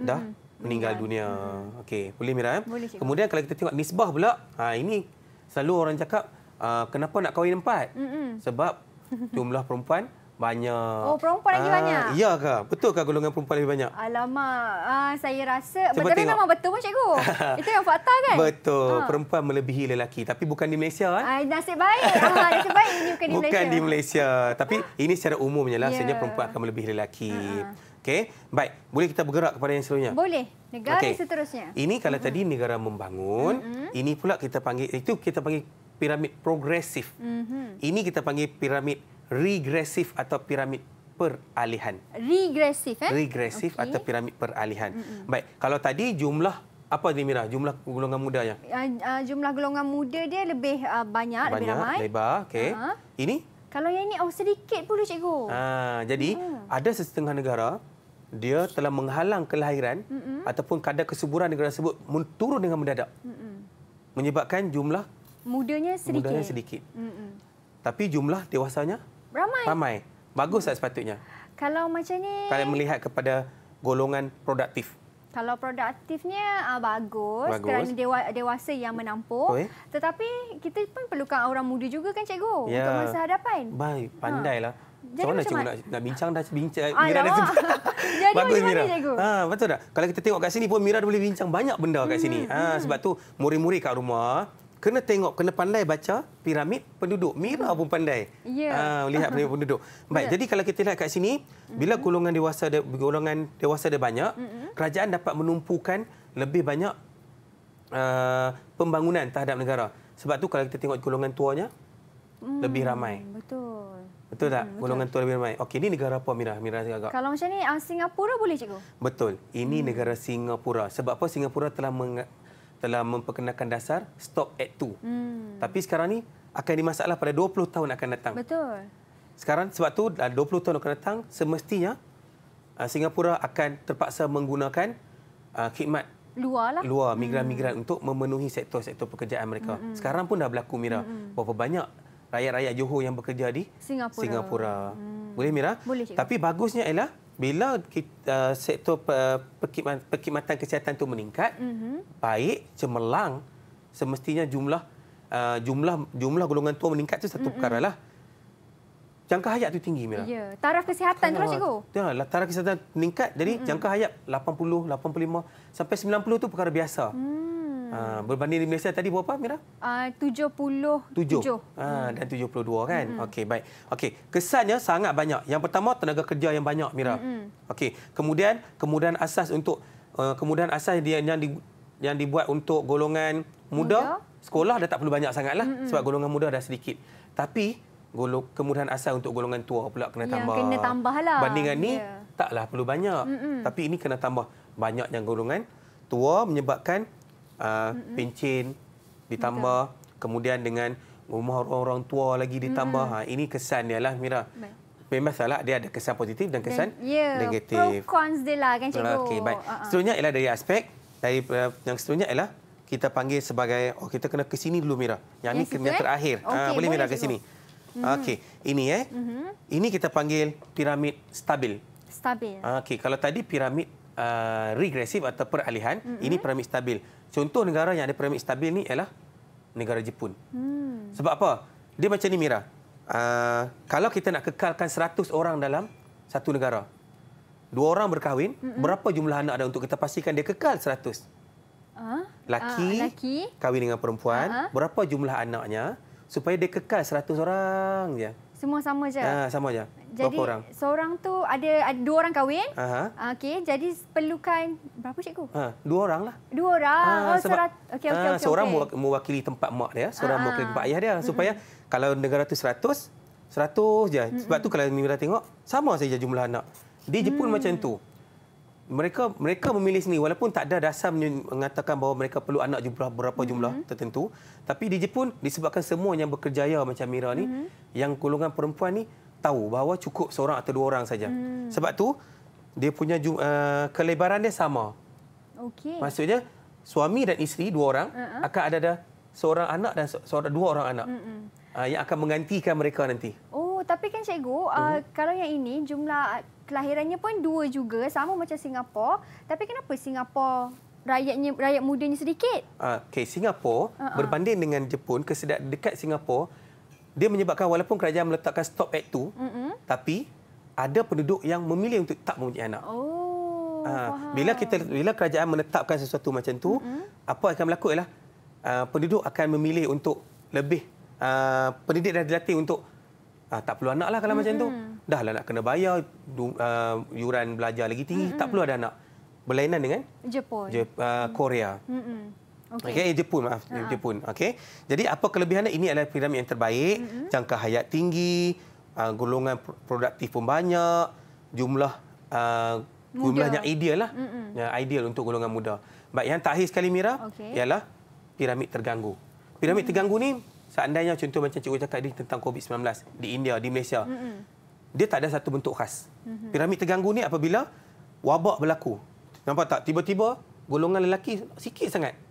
dah mm-hmm. meninggal Mirah. dunia. Mm-hmm. Okey, boleh Mira. Eh? Boleh, Kemudian kalau kita tengok nisbah pula, ha ini selalu orang cakap uh, kenapa nak kahwin empat? Mm-hmm. Sebab jumlah perempuan banyak. Oh, perempuan lagi ah, banyak? Ya ke? Betul ke golongan perempuan lebih banyak? Alamak, ah, saya rasa Cuma betul memang betul pun cikgu. [LAUGHS] Itu yang fakta kan? Betul, ha. perempuan melebihi lelaki tapi bukan di Malaysia kan? Ah, nasib baik. Ah, [LAUGHS] nasib baik ini bukan di bukan Malaysia. Bukan di Malaysia, tapi ini secara umumnya lah yeah. sebenarnya perempuan akan melebihi lelaki. Uh Okey. Baik, boleh kita bergerak kepada yang selanjutnya. Boleh. Negara okay. seterusnya. Ini kalau mm -hmm. tadi negara membangun, mm -hmm. ini pula kita panggil itu kita panggil piramid progresif. Mm -hmm. Ini kita panggil piramid regresif atau piramid peralihan. Regresif eh? Regresif okay. atau piramid peralihan. Mm -hmm. Baik, kalau tadi jumlah apa ni Mira? Jumlah golongan muda yang? Uh, uh, jumlah golongan muda dia lebih uh, ah, banyak, banyak, lebih ramai. Lebar, okey. Uh -huh. Ini? Kalau yang ini, oh sedikit pula cikgu. Uh, jadi, yeah. Hmm. ada setengah negara, dia telah menghalang kelahiran mm-hmm. ataupun kadar kesuburan negara tersebut turun dengan mendadak. Mm-hmm. Menyebabkan jumlah mudanya sedikit. Mudanya sedikit. Mm-hmm. Tapi jumlah dewasanya ramai. Ramai. Bagus tak sepatutnya? Kalau macam ni kalau melihat kepada golongan produktif kalau produktifnya ah, bagus, bagus kerana dewa, dewasa yang menampung okay. tetapi kita pun perlukan orang muda juga kan cikgu yeah. untuk ya. masa hadapan baik pandailah ha. Jadi Soalan macam nak, nak bincang dah bincang. Ay, ah, Mira dah sebut. [LAUGHS] Jadi Bagus macam Mira. Mana, ha, betul tak? Kalau kita tengok kat sini pun Mira boleh bincang banyak benda kat hmm. sini. Ha, hmm. Sebab tu murid-murid kat rumah kena tengok, kena pandai baca piramid penduduk. Mira pun pandai yeah. ha, lihat piramid penduduk. Baik, yeah. jadi kalau kita lihat kat sini, bila hmm. golongan dewasa ada, golongan dewasa ada banyak, hmm, kerajaan dapat menumpukan lebih banyak uh, pembangunan terhadap negara. Sebab tu kalau kita tengok golongan tuanya, lebih ramai. Betul. Betul tak? Hmm, Golongan tua lebih ramai. Okey, ini negara apa, Mira? Mira agak. Kalau macam ni, ah, Singapura boleh, cikgu? Betul. Ini hmm. negara Singapura. Sebab apa Singapura telah meng telah memperkenalkan dasar stop at two. Hmm. Tapi sekarang ni akan dimasaklah pada 20 tahun akan datang. Betul. Sekarang sebab tu 20 tahun akan datang, semestinya ah, Singapura akan terpaksa menggunakan uh, khidmat luar lah. Luar migran-migran hmm. untuk memenuhi sektor-sektor pekerjaan mereka. Hmm. hmm. Sekarang pun dah berlaku Mira. Hmm. hmm. Berapa banyak rakyat-rakyat Johor yang bekerja di Singapura. Singapura. Hmm. Boleh Mira? Boleh, Tapi bagusnya ialah bila kita, uh, sektor uh, perkhidmat, perkhidmatan kesihatan itu meningkat, mm-hmm. baik cemerlang semestinya jumlah uh, jumlah jumlah golongan tua meningkat itu satu mm-hmm. perkara lah. Jangka hayat tu tinggi Mira. Ya, taraf kesihatan terus lah cikgu. Ya, lah, taraf kesihatan meningkat jadi mm-hmm. jangka hayat 80, 85 sampai 90 tu perkara biasa. Mm. Ah, hmm. Berbanding di Malaysia tadi berapa, Mira? Ah, uh, 77. tujuh Hmm. Ah, dan 72, kan? Hmm. Okey, baik. Okey, kesannya sangat banyak. Yang pertama, tenaga kerja yang banyak, Mira. Hmm. hmm. Okey, kemudian kemudahan asas untuk... Uh, eh, kemudahan asas yang, yang, di, yang dibuat untuk golongan muda, muda, sekolah dah tak perlu banyak sangatlah. Hmm. hmm. Sebab golongan muda dah sedikit. Tapi, golo, kemudahan asas untuk golongan tua pula kena ya, tambah. Kena tambahlah. Bandingan ini, yeah. taklah perlu banyak. Hmm, hmm. Tapi ini kena tambah banyak yang golongan tua menyebabkan uh, mm-hmm. pencen ditambah Betul. kemudian dengan rumah orang-orang tua lagi ditambah mm-hmm. ha ini kesan dia lah Mira baik. memang salah dia ada kesan positif dan kesan dan, ya, yeah, negatif pro cons dia lah kan cikgu okey baik uh-huh. seterusnya ialah dari aspek dari uh, yang seterusnya ialah kita panggil sebagai oh kita kena ke sini dulu Mira yang ini yang, yang terakhir okay, ha, boleh, boleh Mira cikgu. ke sini mm-hmm. okey ini eh mm-hmm. ini kita panggil piramid stabil stabil okey kalau tadi piramid uh, regresif atau peralihan, mm-hmm. ini piramid stabil. Contoh negara yang ada piramid stabil ni ialah negara Jepun. Mm. Sebab apa? Dia macam ni Mira. Uh, kalau kita nak kekalkan 100 orang dalam satu negara. Dua orang berkahwin, mm-hmm. berapa jumlah anak ada untuk kita pastikan dia kekal 100? Laki, uh, laki kahwin dengan perempuan uh-huh. berapa jumlah anaknya supaya dia kekal 100 orang je. Semua sama je. Ha, sama je jadi orang? seorang tu ada, ada dua orang kahwin. Uh-huh. Okey, jadi perlukan berapa cikgu? Ha, dua orang lah. Dua orang. Ha, oh, serat. Okey, okey, ha, okey. Seorang okay. mewakili tempat mak dia, seorang uh mewakili tempat ayah dia supaya mm-hmm. kalau negara tu seratus, seratus je. Sebab mm-hmm. tu kalau Mimira tengok, sama saja jumlah anak. Di Jepun mm. macam tu. Mereka mereka memilih sendiri walaupun tak ada dasar mengatakan bahawa mereka perlu anak jumlah berapa jumlah mm-hmm. tertentu tapi di Jepun disebabkan semua yang berkerjaya macam Mira ni mm-hmm. yang golongan perempuan ni tahu bahawa cukup seorang atau dua orang saja. Hmm. Sebab tu dia punya uh, kelebaran dia sama. Okey. Maksudnya suami dan isteri dua orang uh-huh. akan ada ada seorang anak dan seorang dua orang anak. Uh-huh. Uh, yang akan menggantikan mereka nanti. Oh, tapi kan cikgu, uh, uh-huh. kalau yang ini jumlah kelahirannya pun dua juga sama macam Singapura. Tapi kenapa Singapura rakyatnya rakyat mudanya sedikit? Uh, okay, Singapura uh-huh. berbanding dengan Jepun, kesedak dekat Singapura dia menyebabkan walaupun kerajaan meletakkan stop at 2 mm-hmm. tapi ada penduduk yang memilih untuk tak mempunyai anak. Oh. Ha, bila kita bila kerajaan menetapkan sesuatu macam tu, mm-hmm. apa akan berlaku ialah uh, penduduk akan memilih untuk lebih uh, pendidik dah dilatih untuk uh, tak perlu anak lah kalau mm-hmm. macam tu. Dahlah nak kena bayar uh, yuran belajar lagi tinggi, mm-hmm. tak perlu ada anak. Berlainan dengan Jepun. Je, uh, Korea. Mm-hmm. Okey, okay, Jepun maaf, ha. Jepun. Okay. Jadi apa kelebihannya ini adalah piramid yang terbaik, mm-hmm. jangka hayat tinggi, uh, golongan produktif pun banyak, jumlah uh, jumlahnya ideal lah. Ya, mm ideal untuk golongan muda. Baik, yang terakhir sekali Mira okay. ialah piramid terganggu. Piramid mm-hmm. terganggu ni seandainya contoh macam cikgu cakap tadi tentang COVID-19 di India, di Malaysia. Mm-hmm. Dia tak ada satu bentuk khas. Mm-hmm. Piramid terganggu ni apabila wabak berlaku. Nampak tak? Tiba-tiba golongan lelaki sikit sangat.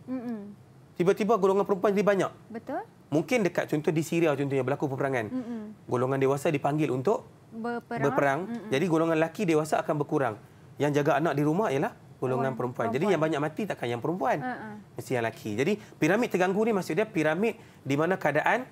Tiba-tiba golongan perempuan lebih banyak. Betul. Mungkin dekat contoh di Syria contohnya berlaku peperangan. Mm-mm. Golongan dewasa dipanggil untuk berperang. berperang. Jadi golongan lelaki dewasa akan berkurang. Yang jaga anak di rumah ialah golongan perempuan. perempuan. Jadi yang banyak mati takkan yang perempuan. Uh-uh. Mesti yang lelaki. Jadi piramid terganggu ni maksudnya piramid di mana keadaan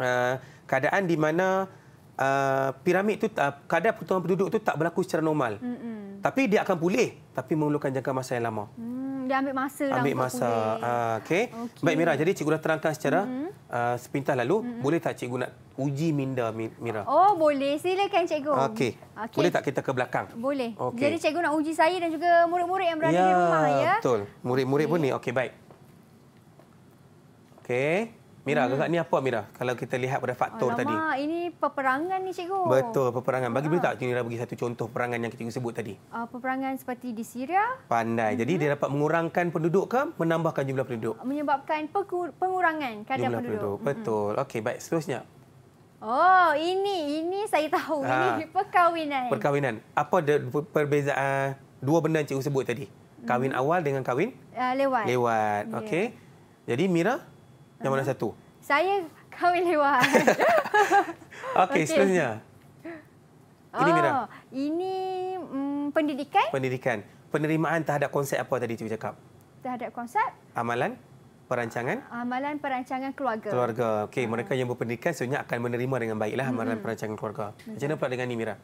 uh, keadaan di mana uh, piramid tu uh, kadar pertumbuhan penduduk tu tak berlaku secara normal. Mm-mm. Tapi dia akan pulih tapi memerlukan jangka masa yang lama. Mm dia ambil masa lah ambil masa uh, okey okay. baik mira jadi cikgu dah terangkan secara mm-hmm. uh, sepintas lalu mm-hmm. boleh tak cikgu nak uji minda mira oh boleh silakan cikgu okey okay. boleh tak kita ke belakang boleh okay. jadi cikgu nak uji saya dan juga murid-murid yang berada ya, di rumah ya betul murid-murid okay. pun ni okey baik okey Mira, hmm. agak ni apa Mira? Kalau kita lihat pada faktor Alamak, tadi. ini peperangan ni cikgu. Betul, peperangan. Bagi ha. beritahu ah. tak Mira bagi satu contoh peperangan yang kita sebut tadi. Uh, peperangan seperti di Syria. Pandai. Hmm. Jadi dia dapat mengurangkan penduduk ke menambahkan jumlah penduduk? Menyebabkan pengurangan kadar jumlah penduduk. penduduk. Hmm. Betul. Okey, baik. Seterusnya. Oh, ini ini saya tahu. Ha. Ini [LAUGHS] perkahwinan. Perkahwinan. Apa perbezaan dua benda yang cikgu sebut tadi? Kawin hmm. awal dengan kahwin? Uh, lewat. Lewat. Ya. Okey. Jadi Mira, yang mana satu? Saya kahwin lewat. [LAUGHS] Okey, okay. seterusnya. Ini oh, Mira. Ini mm, pendidikan. Pendidikan. Penerimaan terhadap konsep apa tadi tu cakap? Terhadap konsep? Amalan perancangan amalan perancangan keluarga keluarga okey ah. mereka yang berpendidikan sebenarnya akan menerima dengan baiklah amalan -hmm. perancangan keluarga macam mana pula dengan ini mira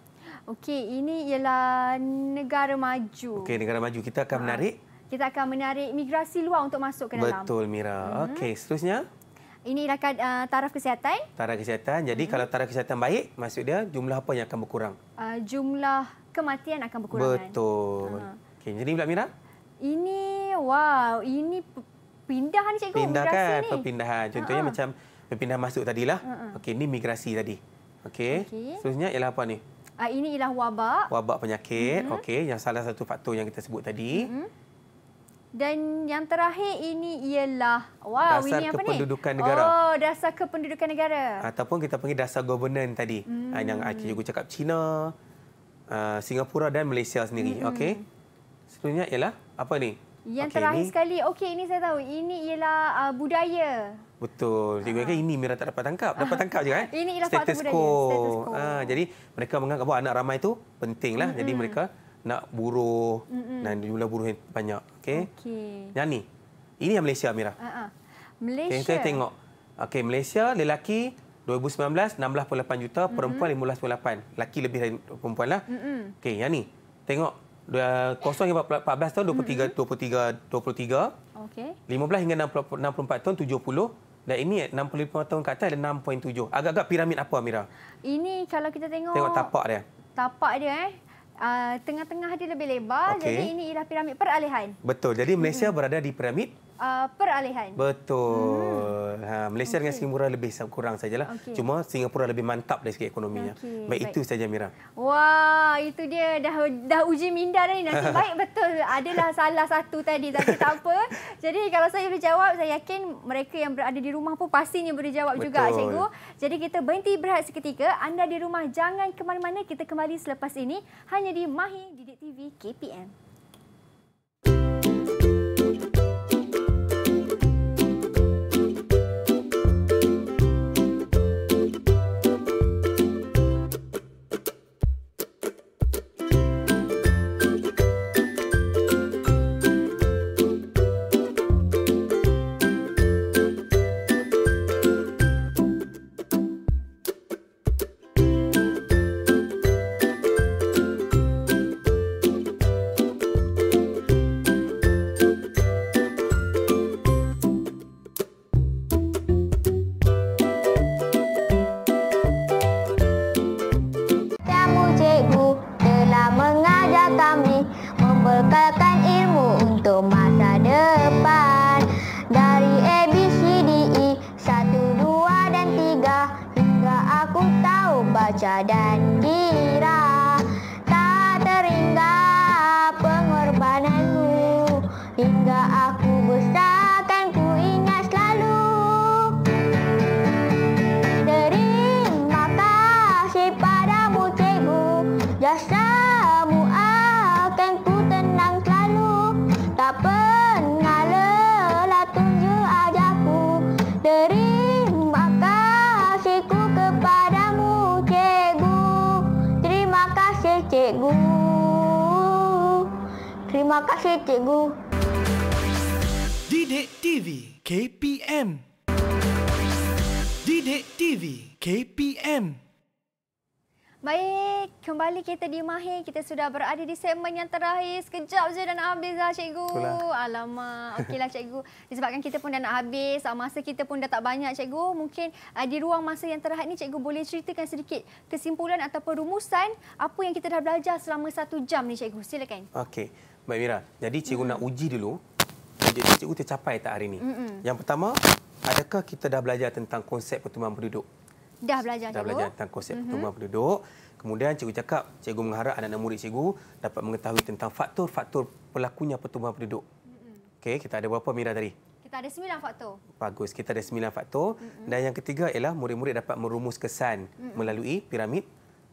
okey ini ialah negara maju okey negara maju kita akan ah. menarik kita akan menarik migrasi luar untuk masuk ke dalam. Betul, Mira. Hmm. Okey, seterusnya. Ini adalah uh, taraf kesihatan. Taraf kesihatan. Jadi hmm. kalau taraf kesihatan baik, maksud dia jumlah apa yang akan berkurang? Uh, jumlah kematian akan berkurang. Kan? Betul. Kan? Okey, jadi pula Mira? Ini, wow, ini pindahan cikgu. Pindah kan, ni. perpindahan. Contohnya uh -huh. macam perpindahan masuk tadilah. Uh mhm. -huh. Okey, ini migrasi tadi. Okey. Okay. Seterusnya ialah apa ni? Uh, ini ialah wabak. Wabak penyakit. Uh mhm. -huh. Okey, yang salah satu faktor yang kita sebut tadi. Uh mhm. -huh. Dan yang terakhir ini ialah wow dasar ini apa kependudukan ni? negara. Oh, dasar kependudukan negara. Ataupun kita panggil dasar governance tadi. Ah, hmm. Yang aku ah, juga cakap China, ah, Singapura dan Malaysia sendiri. Hmm, hmm. Okey. Sebenarnya ialah apa ni? Yang okay, terakhir ini. sekali. Okey, ini saya tahu. Ini ialah uh, budaya. Betul. Cikgu kata ini Mira tak dapat tangkap. Dapat tangkap je kan? ini ialah status faktor budaya. Status quo. Ah, jadi mereka menganggap bahawa anak ramai itu pentinglah. Hmm. Jadi hmm. mereka nak buruh mm -mm. dan jumlah buruh yang banyak. Okey. Okay. Yang ni. Ini yang Malaysia, Amira. Uh -huh. Ah, ah. Malaysia. Okay, kita tengok. Okey, Malaysia lelaki 2019 16.8 juta, perempuan mm -hmm. perempuan 15.8. Lelaki lebih dari perempuan lah. Mm -hmm. Okey, yang ni. Tengok. Dua, kosong hingga 14 tahun, 23, mm -hmm. 23, 23. Okay. 15 hingga 60, 64 tahun, 70. Dan ini 65 tahun ke atas ada 6.7. Agak-agak piramid apa, Amira? Ini kalau kita tengok... Tengok tapak dia. Tapak dia, eh. Ah, tengah-tengah uh, dia lebih lebar. Okay. Jadi ini ialah piramid peralihan. Betul. Jadi Malaysia berada di piramid uh, peralihan. Betul. Hmm. Ha, Malaysia okay. dengan Singapura lebih kurang sajalah. Okay. Cuma Singapura lebih mantap dari segi ekonominya. Okay. Baik, baik, itu saja Mira. Wah, itu dia dah dah uji minda dah ni. Nasib [LAUGHS] baik betul adalah salah satu tadi. Tapi tak apa. Jadi kalau saya boleh jawab, saya yakin mereka yang berada di rumah pun pastinya boleh jawab betul. juga, Cikgu. Jadi kita berhenti berehat seketika. Anda di rumah jangan ke mana-mana. Kita kembali selepas ini hanya di Mahi Didik TV KPM. Thank you. cikgu Terima kasih cikgu Didik TV KPM Didik TV KPM Baik, kembali kita di Mahir. Kita sudah berada di segmen yang terakhir. Sekejap saja nak habis lah, cikgu. Itulah. Alamak. Okeylah, [LAUGHS] cikgu. Disebabkan kita pun dah nak habis. Ah, masa kita pun dah tak banyak, cikgu. Mungkin ah, di ruang masa yang terakhir ini, cikgu boleh ceritakan sedikit kesimpulan atau perumusan apa yang kita dah belajar selama satu jam ni, cikgu. Silakan. Okey. Baik, Mira. Jadi, cikgu mm. nak uji dulu. Jadi, cikgu tercapai tak hari ini? Mm -mm. Yang pertama, adakah kita dah belajar tentang konsep pertumbuhan penduduk? Dah belajar, dah belajar tentang konsep mm -hmm. pertumbuhan penduduk. Kemudian cikgu cakap, cikgu mengharap anak-anak murid cikgu dapat mengetahui tentang faktor-faktor pelakunya pertumbuhan penduduk. Mm -hmm. Okey, kita ada berapa Mira tadi? Kita ada sembilan faktor. Bagus, kita ada sembilan faktor. Mm -hmm. Dan yang ketiga ialah murid-murid dapat merumus kesan mm -hmm. melalui piramid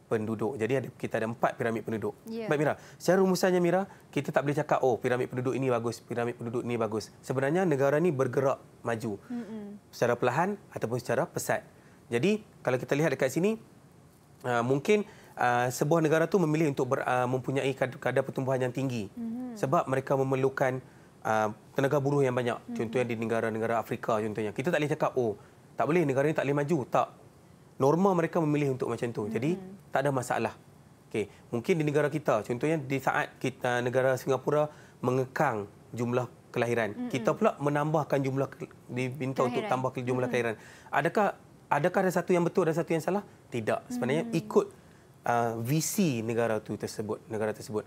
penduduk. Jadi ada, kita ada empat piramid penduduk. Yeah. Baik Mira, secara rumusannya Mira, kita tak boleh cakap oh piramid penduduk ini bagus, piramid penduduk ini bagus. Sebenarnya negara ini bergerak maju. Mm -hmm. Secara perlahan ataupun secara pesat. Jadi kalau kita lihat dekat sini uh, mungkin uh, sebuah negara tu memilih untuk ber, uh, mempunyai kadar, kadar pertumbuhan yang tinggi mm-hmm. sebab mereka memerlukan uh, tenaga buruh yang banyak. Mm-hmm. Contohnya di negara-negara Afrika contohnya. Kita tak boleh cakap oh tak boleh negara ini tak boleh maju. Tak. Norma mereka memilih untuk macam tu. Mm-hmm. Jadi mhm. tak ada masalah. Okey, mungkin di negara kita contohnya di saat kita negara Singapura mengekang jumlah kelahiran. Mm-hmm. Kita pula menambahkan jumlah diminta untuk tambah jumlah mm-hmm. kelahiran. Adakah adakah ada satu yang betul ada satu yang salah? Tidak. Sebenarnya hmm. ikut uh, visi negara itu tersebut, negara tersebut.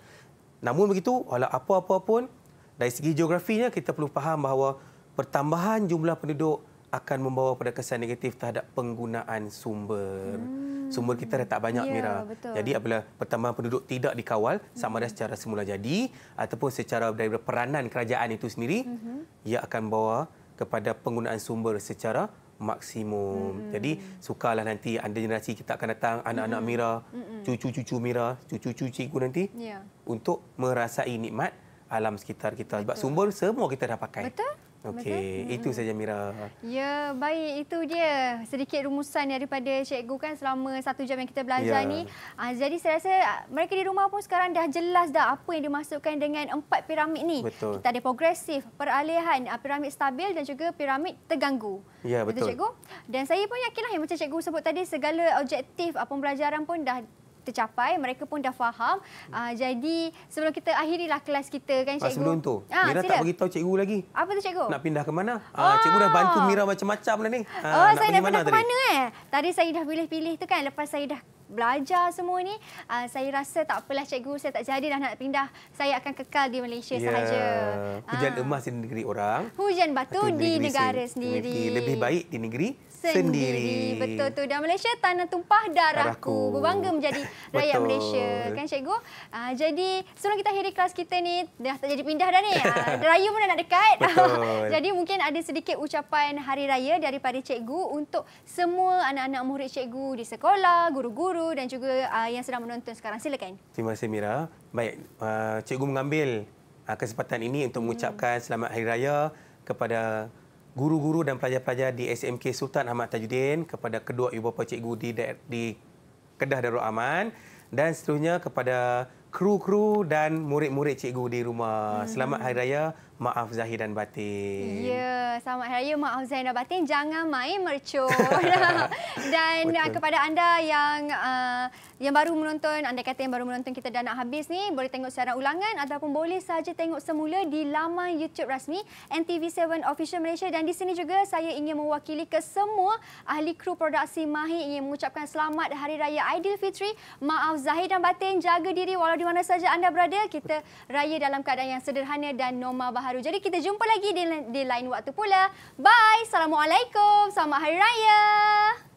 Namun begitu, walau apa-apa pun, dari segi geografinya kita perlu faham bahawa pertambahan jumlah penduduk akan membawa pada kesan negatif terhadap penggunaan sumber. Hmm. Sumber kita dah tak banyak, ya, Mira. Betul. Jadi apabila pertambahan penduduk tidak dikawal, sama ada hmm. secara semula jadi ataupun secara dari peranan kerajaan itu sendiri, uh ia akan bawa kepada penggunaan sumber secara maksimum. Mm. Jadi sukalah nanti anda generasi kita akan datang anak-anak mm. Mira, cucu-cucu Mira, cucu-cucu cikgu nanti yeah. untuk merasai nikmat alam sekitar kita. Betul. Sebab sumber semua kita dah pakai. Betul. Okey, itu saja Mira. Ya, baik. Itu dia sedikit rumusan daripada cikgu kan selama satu jam yang kita belajar ya. ni. Uh, jadi saya rasa ah, mereka di rumah pun sekarang dah jelas dah apa yang dimasukkan dengan empat piramid ni. Betul. Kita ada progresif, peralihan, uh, piramid stabil dan juga piramid terganggu. Ya, betul. Betul cikgu? Dan saya pun yakinlah yang macam cikgu sebut tadi segala objektif uh, pembelajaran pun dah tercapai mereka pun dah faham uh, jadi sebelum kita akhiri lah kelas kita kan ah, cikgu sebelum tu ha, Mira sila. tak bagi tahu cikgu lagi apa tu cikgu nak pindah ke mana oh. cikgu dah bantu Mira macam-macam dah ni oh, uh, saya nak pindah ke mana eh tadi saya dah pilih-pilih tu kan lepas saya dah belajar semua ni uh, saya rasa tak apalah cikgu saya tak jadi dah nak pindah saya akan kekal di Malaysia yeah. Ya. saja hujan uh. emas di negeri orang hujan batu di negeri, negara sendiri lebih baik di negeri sendiri. sendiri. Betul tu. Dan Malaysia tanah tumpah darahku. Berbangga menjadi rakyat Betul. Malaysia. Kan cikgu? Uh, jadi sebelum kita akhiri kelas kita ni dah tak jadi pindah dah ni. Uh, [LAUGHS] raya pun dah nak dekat. Ah, [LAUGHS] jadi mungkin ada sedikit ucapan hari raya daripada cikgu untuk semua anak-anak murid cikgu di sekolah, guru-guru dan juga uh, yang sedang menonton sekarang. Silakan. Terima kasih Mira. Baik, uh, cikgu mengambil uh, kesempatan ini untuk hmm. mengucapkan hmm. selamat hari raya kepada guru-guru dan pelajar-pelajar di SMK Sultan Ahmad Tajuddin kepada kedua ibu bapa cikgu di di Kedah Darul Aman dan seterusnya kepada kru-kru dan murid-murid cikgu di rumah. Hmm. Selamat hari raya Maaf Zahir dan Batin. Ya, selamat hari raya. Maaf Zahir dan Batin. Jangan main mercur. [LAUGHS] dan uh, Betul. kepada anda yang uh, yang baru menonton, anda kata yang baru menonton kita dah nak habis ni, boleh tengok secara ulangan ataupun boleh saja tengok semula di laman YouTube rasmi NTV7 Official Malaysia. Dan di sini juga saya ingin mewakili ke semua ahli kru produksi Mahi ingin mengucapkan selamat Hari Raya Aidilfitri. Maaf Zahir dan Batin. Jaga diri walau di mana saja anda berada. Kita raya dalam keadaan yang sederhana dan normal bahagia terbaharu. Jadi kita jumpa lagi di, di lain waktu pula. Bye. Assalamualaikum. Selamat Hari Raya.